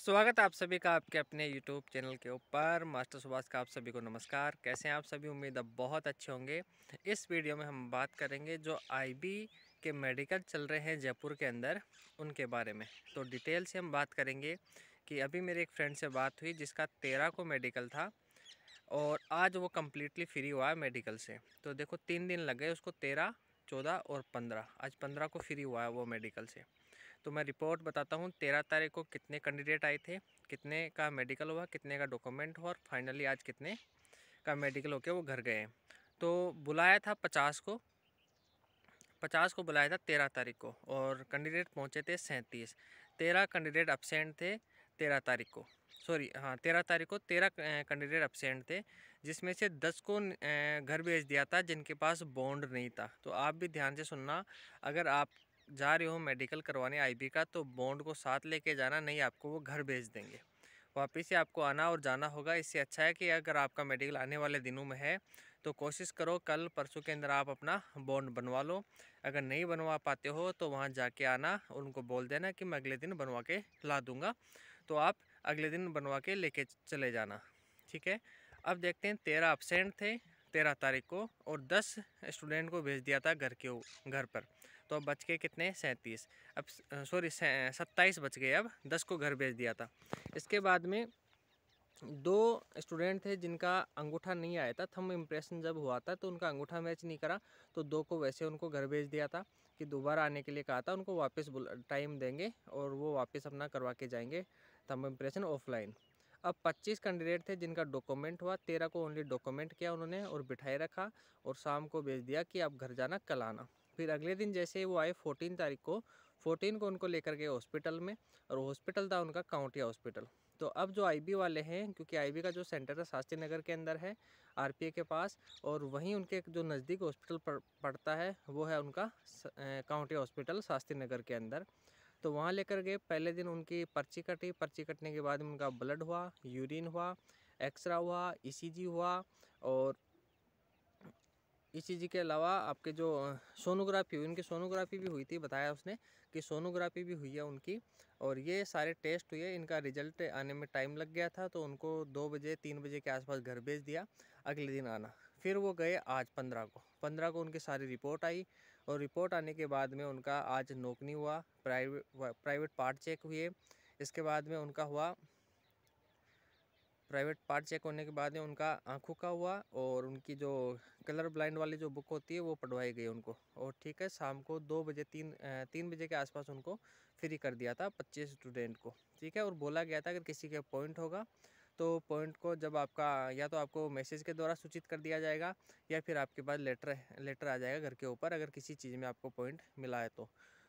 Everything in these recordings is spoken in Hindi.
स्वागत है आप सभी का आपके अपने YouTube चैनल के ऊपर मास्टर सुभाष का आप सभी को नमस्कार कैसे हैं आप सभी उम्मीद अब बहुत अच्छे होंगे इस वीडियो में हम बात करेंगे जो आई के मेडिकल चल रहे हैं जयपुर के अंदर उनके बारे में तो डिटेल से हम बात करेंगे कि अभी मेरे एक फ्रेंड से बात हुई जिसका तेरह को मेडिकल था और आज वो कम्प्लीटली फ्री हुआ है मेडिकल से तो देखो तीन दिन लग गए उसको तेरह चौदह और पंद्रह आज पंद्रह को फ्री हुआ है वो मेडिकल से तो मैं रिपोर्ट बताता हूँ तेरह तारीख को कितने कैंडिडेट आए थे कितने का मेडिकल हुआ कितने का डॉक्यूमेंट हुआ और फाइनली आज कितने का मेडिकल होके वो घर गए तो बुलाया था पचास को पचास को बुलाया था तेरह तारीख को और कैंडिडेट पहुँचे थे सैंतीस तेरह कैंडिडेट अपसेंट थे तेरह तारीख को सॉरी हाँ तेरह तारीख को तेरह कैंडिडेट अपसेंट थे जिसमें से दस को घर भेज दिया था जिनके पास बॉन्ड नहीं था तो आप भी ध्यान से सुनना अगर आप जा रहे हो मेडिकल करवाने आईबी का तो बॉन्ड को साथ लेके जाना नहीं आपको वो घर भेज देंगे वापस से आपको आना और जाना होगा इससे अच्छा है कि अगर आपका मेडिकल आने वाले दिनों में है तो कोशिश करो कल परसों के अंदर आप अपना बॉन्ड बनवा लो अगर नहीं बनवा पाते हो तो वहाँ जाके आना उनको बोल देना कि मैं अगले दिन बनवा के ला दूँगा तो आप अगले दिन बनवा के लेके चले जाना ठीक है अब देखते हैं तेरह अपसेंट थे तेरह तारीख को और दस स्टूडेंट को भेज दिया था घर के घर पर तो अब बच के कितने सैंतीस अब सॉरी सत्ताईस बच गए अब दस को घर भेज दिया था इसके बाद में दो स्टूडेंट थे जिनका अंगूठा नहीं आया था थम इम्प्रेशन जब हुआ था तो उनका अंगूठा मैच नहीं करा तो दो को वैसे उनको घर भेज दिया था कि दोबारा आने के लिए कहा था उनको वापस टाइम देंगे और वो वापस अपना करवा के जाएंगे थम इम्प्रेशन ऑफलाइन अब 25 कैंडिडेट थे जिनका डॉक्यूमेंट हुआ तेरह को ओनली डॉक्यूमेंट किया उन्होंने और बिठाए रखा और शाम को भेज दिया कि आप घर जाना कल आना फिर अगले दिन जैसे ही वो आए फोर्टीन तारीख को फोर्टीन को उनको लेकर गए हॉस्पिटल में और हॉस्पिटल था उनका काउंटी हॉस्पिटल तो अब जो आईबी वाले हैं क्योंकि आईबी का जो सेंटर है शास्त्री नगर के अंदर है आरपीए के पास और वहीं उनके जो नज़दीक हॉस्पिटल पड़ता है वो है उनका काउंटी हॉस्पिटल शास्त्री नगर के अंदर तो वहाँ लेकर गए पहले दिन उनकी पर्ची कटी पर्ची कटने के बाद उनका ब्लड हुआ यूरिन हुआ एक्सरा हुआ ईसीजी हुआ और ईसीजी के अलावा आपके जो सोनोग्राफी हुई उनकी सोनोग्राफी भी हुई थी बताया उसने कि सोनोग्राफी भी हुई है उनकी और ये सारे टेस्ट हुए इनका रिजल्ट आने में टाइम लग गया था तो उनको दो बजे तीन बजे के आसपास घर भेज दिया अगले दिन आना फिर वो गए आज पंद्रह को पंद्रह को उनकी सारी रिपोर्ट आई और रिपोर्ट आने के बाद में उनका आज नौकनी हुआ प्राइवेट प्राइवेट पार्ट चेक हुए इसके बाद में उनका हुआ प्राइवेट पार्ट चेक होने के बाद में उनका आंखों का हुआ और उनकी जो कलर ब्लाइंड वाली जो बुक होती है वो पढ़वाई गई उनको और ठीक है शाम को दो बजे तीन तीन बजे के आसपास उनको फ्री कर दिया था पच्चीस स्टूडेंट को ठीक है और बोला गया था अगर किसी के अपॉइंट होगा तो पॉइंट को जब आपका या तो आपको मैसेज के द्वारा सूचित कर दिया जाएगा या फिर आपके पास लेटर लेटर आ जाएगा घर के ऊपर अगर किसी चीज़ में आपको पॉइंट मिला है तो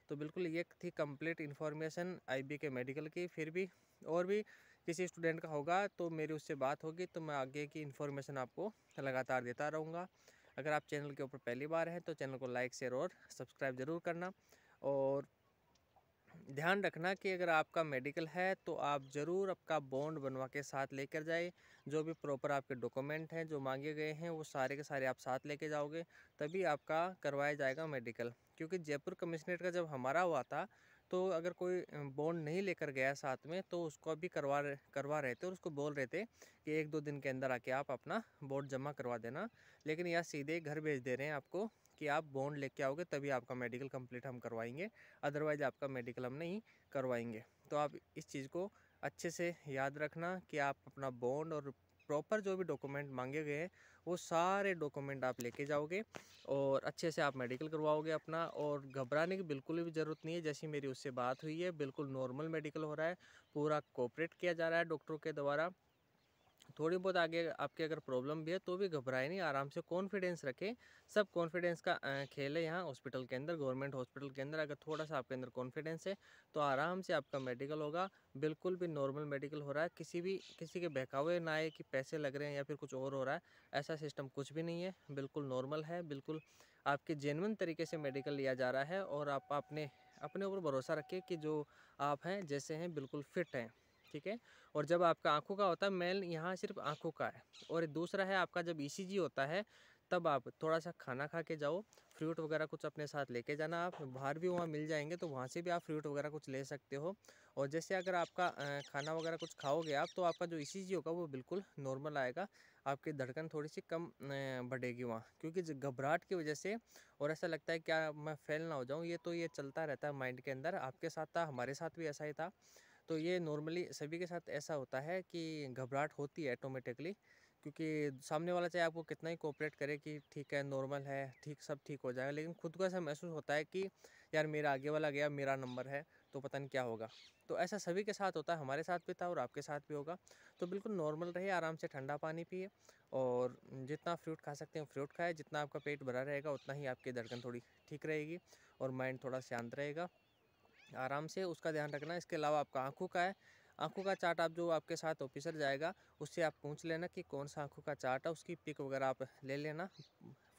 तो बिल्कुल ये थी कंप्लीट इन्फॉर्मेशन आईबी के मेडिकल की फिर भी और भी किसी स्टूडेंट का होगा तो मेरी उससे बात होगी तो मैं आगे की इन्फॉर्मेशन आपको लगातार देता रहूँगा अगर आप चैनल के ऊपर पहली बार हैं तो चैनल को लाइक शेयर और सब्सक्राइब ज़रूर करना और ध्यान रखना कि अगर आपका मेडिकल है तो आप ज़रूर आपका बॉन्ड बनवा के साथ लेकर जाए जो भी प्रॉपर आपके डॉक्यूमेंट हैं जो मांगे गए हैं वो सारे के सारे आप साथ लेके जाओगे तभी आपका करवाया जाएगा मेडिकल क्योंकि जयपुर कमिश्नरेट का जब हमारा हुआ था तो अगर कोई बॉन्ड नहीं लेकर गया साथ में तो उसको भी करवा करवा रहे थे और उसको बोल रहे थे कि एक दो दिन के अंदर आके आप अपना बॉन्ड जमा करवा देना लेकिन यह सीधे घर भेज दे रहे हैं आपको कि आप बॉन्ड लेके आओगे तभी आपका मेडिकल कंप्लीट हम करवाएंगे अदरवाइज़ आपका मेडिकल हम नहीं करवाएंगे तो आप इस चीज़ को अच्छे से याद रखना कि आप अपना बॉन्ड और प्रॉपर जो भी डॉक्यूमेंट मांगे गए हैं वो सारे डॉक्यूमेंट आप लेके जाओगे और अच्छे से आप मेडिकल करवाओगे अपना और घबराने की बिल्कुल भी ज़रूरत नहीं है जैसी मेरी उससे बात हुई है बिल्कुल नॉर्मल मेडिकल हो रहा है पूरा कोऑपरेट किया जा रहा है डॉक्टरों के द्वारा थोड़ी बहुत आगे आपकी अगर प्रॉब्लम भी है तो भी घबराए नहीं आराम से कॉन्फिडेंस रखें सब कॉन्फिडेंस का खेल है यहाँ हॉस्पिटल के अंदर गवर्नमेंट हॉस्पिटल के अंदर अगर थोड़ा सा आपके अंदर कॉन्फिडेंस है तो आराम से आपका मेडिकल होगा बिल्कुल भी नॉर्मल मेडिकल हो रहा है किसी भी किसी के बहकावे ना आए कि पैसे लग रहे हैं या फिर कुछ और हो रहा है ऐसा सिस्टम कुछ भी नहीं है बिल्कुल नॉर्मल है बिल्कुल आपके जेनवन तरीके से मेडिकल लिया जा रहा है और आप अपने अपने ऊपर भरोसा रखिए कि जो आप हैं जैसे हैं बिल्कुल फिट हैं ठीक है और जब आपका आँखों का होता है मेल यहाँ सिर्फ आँखों का है और दूसरा है आपका जब ई e होता है तब आप थोड़ा सा खाना खा के जाओ फ्रूट वगैरह कुछ अपने साथ लेके जाना आप बाहर भी वहाँ मिल जाएंगे तो वहाँ से भी आप फ्रूट वगैरह कुछ ले सकते हो और जैसे अगर आपका खाना वगैरह कुछ खाओगे आप तो आपका जो ई e होगा वो बिल्कुल नॉर्मल आएगा आपकी धड़कन थोड़ी सी कम बढ़ेगी वहाँ क्योंकि घबराहट की वजह से और ऐसा लगता है क्या मैं फेल ना हो जाऊँ ये तो ये चलता रहता है माइंड के अंदर आपके साथ था हमारे साथ भी ऐसा ही था तो ये नॉर्मली सभी के साथ ऐसा होता है कि घबराहट होती है ऑटोमेटिकली क्योंकि सामने वाला चाहे आपको कितना ही कोऑपरेट करे कि ठीक है नॉर्मल है ठीक सब ठीक हो जाएगा लेकिन खुद को ऐसा महसूस होता है कि यार मेरा आगे वाला गया मेरा नंबर है तो पता नहीं क्या होगा तो ऐसा सभी के साथ होता है हमारे साथ भी था और आपके साथ भी होगा तो बिल्कुल नॉर्मल रहिए आराम से ठंडा पानी पिए और जितना फ्रूट खा सकते हैं फ्रूट खाए जितना आपका पेट भरा रहेगा उतना ही आपकी धड़कन थोड़ी ठीक रहेगी और माइंड थोड़ा शांत रहेगा आराम से उसका ध्यान रखना इसके अलावा आपका आँखों का है आँखों का चार्ट आप जो आपके साथ ऑफिसर जाएगा उससे आप पूछ लेना कि कौन सा आँखों का चार्ट है उसकी पिक वगैरह आप ले लेना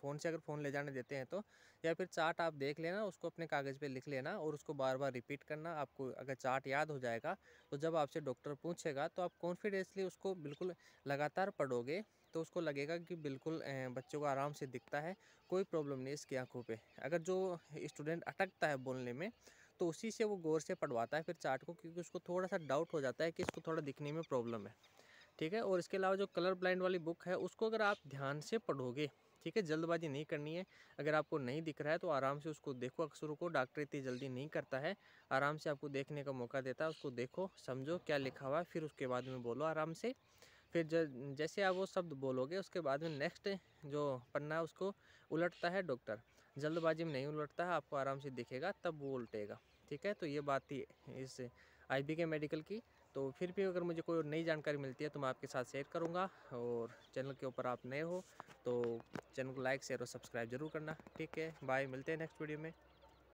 फ़ोन से अगर फ़ोन ले जाने देते हैं तो या फिर चार्ट आप देख लेना उसको अपने कागज़ पे लिख लेना और उसको बार बार रिपीट करना आपको अगर चार्ट याद हो जाएगा तो जब आपसे डॉक्टर पूछेगा तो आप कॉन्फिडेंसली उसको बिल्कुल लगातार पढ़ोगे तो उसको लगेगा कि बिल्कुल बच्चों को आराम से दिखता है कोई प्रॉब्लम नहीं इसकी आंखों पर अगर जो स्टूडेंट अटकता है बोलने में तो उसी से वो गौर से पढ़वाता है फिर चार्ट को क्योंकि उसको थोड़ा सा डाउट हो जाता है कि इसको थोड़ा दिखने में प्रॉब्लम है ठीक है और इसके अलावा जो कलर ब्लाइंड वाली बुक है उसको अगर आप ध्यान से पढ़ोगे ठीक है जल्दबाजी नहीं करनी है अगर आपको नहीं दिख रहा है तो आराम से उसको देखो अक्सरों को डॉक्टर इतनी जल्दी नहीं करता है आराम से आपको देखने का मौका देता है उसको देखो समझो क्या लिखा हुआ है फिर उसके बाद में बोलो आराम से फिर जैसे आप वो शब्द बोलोगे उसके बाद में नेक्स्ट जो पन्ना है उसको उलटता है डॉक्टर जल्दबाजी में नहीं उलटता है आपको आराम से दिखेगा तब वो उलटेगा ठीक है तो ये बात थी इस आई के मेडिकल की तो फिर भी अगर मुझे कोई नई जानकारी मिलती है तो मैं आपके साथ शेयर करूँगा और चैनल के ऊपर आप नए हो तो चैनल को लाइक शेयर और सब्सक्राइब जरूर करना ठीक है बाय मिलते हैं नेक्स्ट वीडियो में